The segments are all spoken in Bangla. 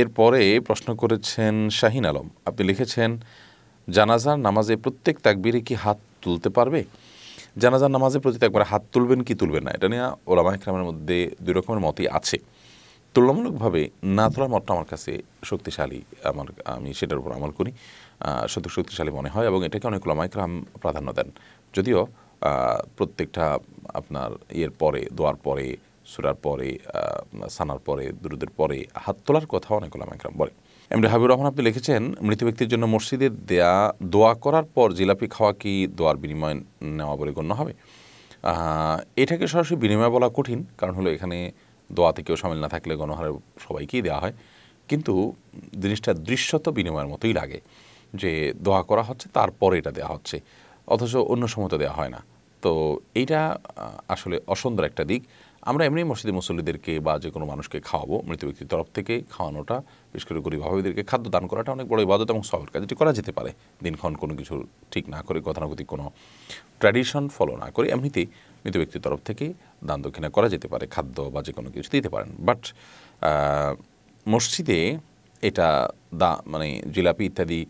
এরপরে প্রশ্ন করেছেন শাহিন আলম আপনি লিখেছেন জানাজার নামাজে প্রত্যেক তাকবিরে কি হাত তুলতে পারবে জানাজার নামাজে প্রতি একবার হাত তুলবেন কি তুলবেন না এটা নিয়ে ওলামা ইকরামের মধ্যে দুই রকমের মতই আছে তুলনামূলকভাবে না তোলার মতটা আমার কাছে শক্তিশালী আমার আমি সেটার উপর আমল করি সত্য শক্তিশালী মনে হয় এবং এটাকে অনেক ওলামা ইকরাম প্রাধান্য দেন যদিও প্রত্যেকটা আপনার ইয়ের পরে দোয়ার পরে সুরার পরে সানার পরে দুরুদের পরে হাত তোলার কথা অনেক একরাম বলে এমনি হাবিবুর রহমান আপনি লিখেছেন মৃত ব্যক্তির জন্য মসজিদে দেয়া দোয়া করার পর জিলাপি খাওয়া কি দোয়ার বিনিময় নেওয়া বলে গণ্য হবে এটাকে সরাসরি বিনিময় বলা কঠিন কারণ হলো এখানে দোয়াতে কেউ সামিল না থাকলে গণহারে সবাইকেই দেওয়া হয় কিন্তু জিনিসটা দৃশ্যত বিনিময়ের মতোই লাগে যে দোয়া করা হচ্ছে তারপরে এটা দেওয়া হচ্ছে অথচ অন্য সময় তো দেওয়া হয় না তো এইটা আসলে অসুন্দর একটা দিক আমরা এমনি মসজিদে মুসল্লিদেরকে বা যে কোনো মানুষকে খাওয়াবো মৃত ব্যক্তির তরফ থেকে খাওয়ানোটা বিশেষ করে গরিব আভাবীদেরকে খাদ্য দান করাটা অনেক বড় ইবাদত এবং সবের কাজ করা যেতে পারে দিনক্ষণ কোনো কিছু ঠিক না করে গতানুগতিক কোনো ট্র্যাডিশন ফলো না করে এমনিতেই মৃত ব্যক্তির তরফ থেকে দান দক্ষিণা করা যেতে পারে খাদ্য বা যে কোনো কিছু দিতে পারেন বাট মসজিদে এটা দা মানে জিলাপি ইত্যাদি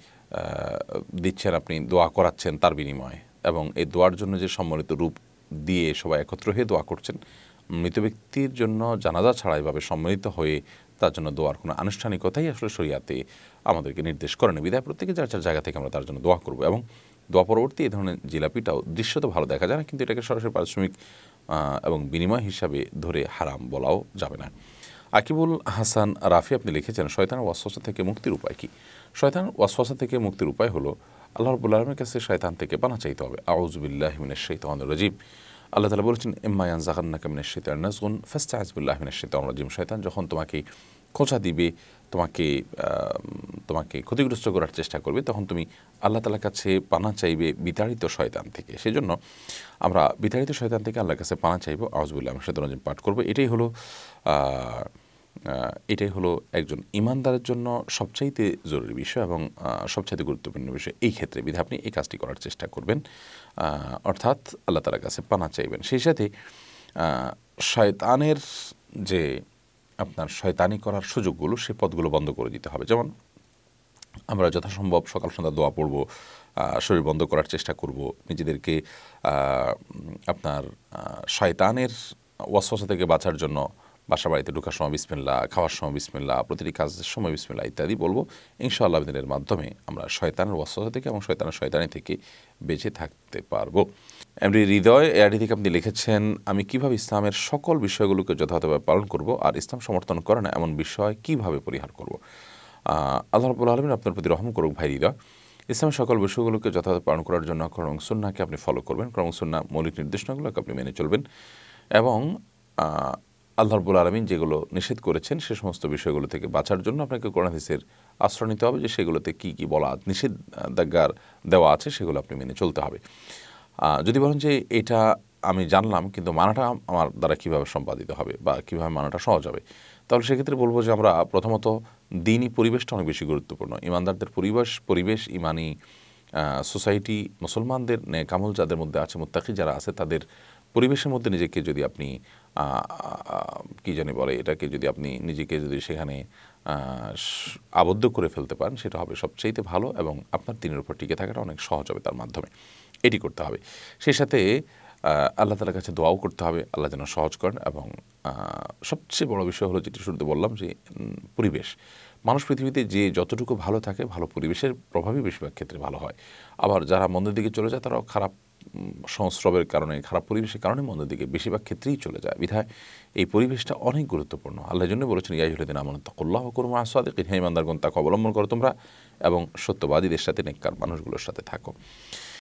দিচ্ছেন আপনি দোয়া করাচ্ছেন তার বিনিময়ে এবং এই দোয়ার জন্য যে সম্মিলিত রূপ দিয়ে সবাই একত্র হয়ে দোয়া করছেন মৃত ব্যক্তির জন্য জানাজা ছাড়া এভাবে সম্মিলিত হয়ে তার জন্য দোয়ার কোনো আনুষ্ঠানিকতাই আসলে সরিয়াতে আমাদেরকে নির্দেশ করেনি বিদায় প্রত্যেকে যার যার জায়গা থেকে আমরা তার জন্য দোয়া করব এবং দোয়া পরবর্তী এই ধরনের জিলাপিটাও দৃশ্য তো ভালো দেখা যায় না কিন্তু এটাকে সরাসরি পারিশ্রমিক এবং বিনিময় হিসাবে ধরে হারাম বলাও যাবে না আকিবুল হাসান রাফি আপনি লিখেছেন শয়তানের ওয়াসওয়াসা থেকে মুক্তির উপায় কী শয়তান ওয়াসওয়াসা থেকে মুক্তির উপায় হলো আল্লাহ রবুল্লা আলমের কাছে শয়তান থেকে পানা চাইতে হবে আউজবিল্লাহমিনের শৈতান রাজীব আল্লাহ তালা বলেছেন ইম্মায়ান জাহান্নাকা মিনা শীতার নাজগুন ফাস্তা হাজবুল্লাহ মিনা শীতান রাজিম শয়তান যখন তোমাকে খোঁচা দিবে তোমাকে তোমাকে ক্ষতিগ্রস্ত করার চেষ্টা করবে তখন তুমি আল্লাহ তালার কাছে পানা চাইবে বিতাড়িত শয়তান থেকে সেই জন্য আমরা বিতাড়িত শয়তান থেকে আল্লাহর কাছে পানা চাইব আউজবুল্লাহ শয়তান রাজিম পাঠ করবো এটাই হলো এটাই হলো একজন ইমানদারের জন্য সবচাইতে জরুরি বিষয় এবং সবচাইতে গুরুত্বপূর্ণ বিষয় এই ক্ষেত্রে বিধে আপনি এই কাজটি করার চেষ্টা করবেন অর্থাৎ আল্লাহ তালার কাছে পানা চাইবেন সেই সাথে শয়তানের যে আপনার শয়তানি করার সুযোগগুলো সে পদগুলো বন্ধ করে দিতে হবে যেমন আমরা যথাসম্ভব সকাল সন্ধ্যা দোয়া পড়ব শরীর বন্ধ করার চেষ্টা করব নিজেদেরকে আপনার শয়তানের ওয়াসওয়াসা থেকে বাঁচার জন্য বাসা বাড়িতে ঢুকার সময় বিসমিল্লা খাওয়ার সময় বিসমিল্লা প্রতিটি কাজের সময় বিসমিল্লা ইত্যাদি বলবো ইনশাআল্লাহ দিনের মাধ্যমে আমরা শয়তানের ওয়াসা থেকে এবং শয়তানের শয়তানি থেকে বেঁচে থাকতে পারবো এমনি হৃদয় এআডি থেকে আপনি লিখেছেন আমি কিভাবে ইসলামের সকল বিষয়গুলোকে যথাযথভাবে পালন করব আর ইসলাম সমর্থন করে না এমন বিষয় কিভাবে পরিহার করব আল্লাহ রবুল্লা আলমিন আপনার প্রতি রহম করুক ভাই হৃদয় ইসলামের সকল বিষয়গুলোকে যথাযথ পালন করার জন্য করং সুন্নাকে আপনি ফলো করবেন করং মৌলিক নির্দেশনাগুলোকে আপনি মেনে চলবেন এবং আল্লাহরবুল আলমিন যেগুলো নিষেধ করেছেন সে সমস্ত বিষয়গুলো থেকে বাঁচার জন্য আপনাকে কোরআনাদিসের আশ্রয় নিতে হবে যে সেগুলোতে কি কি বলা নিষেধাজ্ঞার দেওয়া আছে সেগুলো আপনি মেনে চলতে হবে যদি বলেন যে এটা আমি জানলাম কিন্তু মানাটা আমার দ্বারা কিভাবে সম্পাদিত হবে বা কিভাবে মানাটা সহজ হবে তাহলে সেক্ষেত্রে বলবো যে আমরা প্রথমত দিনই পরিবেশটা অনেক বেশি গুরুত্বপূর্ণ ইমানদারদের পরিবেশ পরিবেশ ইমানি সোসাইটি মুসলমানদের কামল যাদের মধ্যে আছে মোত্তাকি যারা আছে তাদের পরিবেশের মধ্যে নিজেকে যদি আপনি কী জানি বলে এটাকে যদি আপনি নিজেকে যদি সেখানে আবদ্ধ করে ফেলতে পারেন সেটা হবে সবচেয়েতে ভালো এবং আপনার দিনের উপর টিকে থাকাটা অনেক সহজ হবে তার মাধ্যমে এটি করতে হবে সেই সাথে আল্লাহ তালার কাছে দোয়াও করতে হবে আল্লাহ যেন সহজ করেন এবং সবচেয়ে বড় বিষয় হলো যেটি শুরুতে বললাম যে পরিবেশ মানুষ পৃথিবীতে যে যতটুকু ভালো থাকে ভালো পরিবেশের প্রভাবই বেশিরভাগ ক্ষেত্রে ভালো হয় আবার যারা মন্দির দিকে চলে যায় তারাও খারাপ সংস্রবের কারণে খারাপ পরিবেশের কারণে মন্দের দিকে বেশিরভাগ ক্ষেত্রেই চলে যায় বিধায় এই পরিবেশটা অনেক গুরুত্বপূর্ণ আল্লাহর জন্য বলেছেন ইয়াহিউদ্দিন আমানতাকুল্লাহ করুম আসাদিক হে তাকে অবলম্বন করো তোমরা এবং সত্যবাদীদের সাথে নেককার মানুষগুলোর সাথে থাকো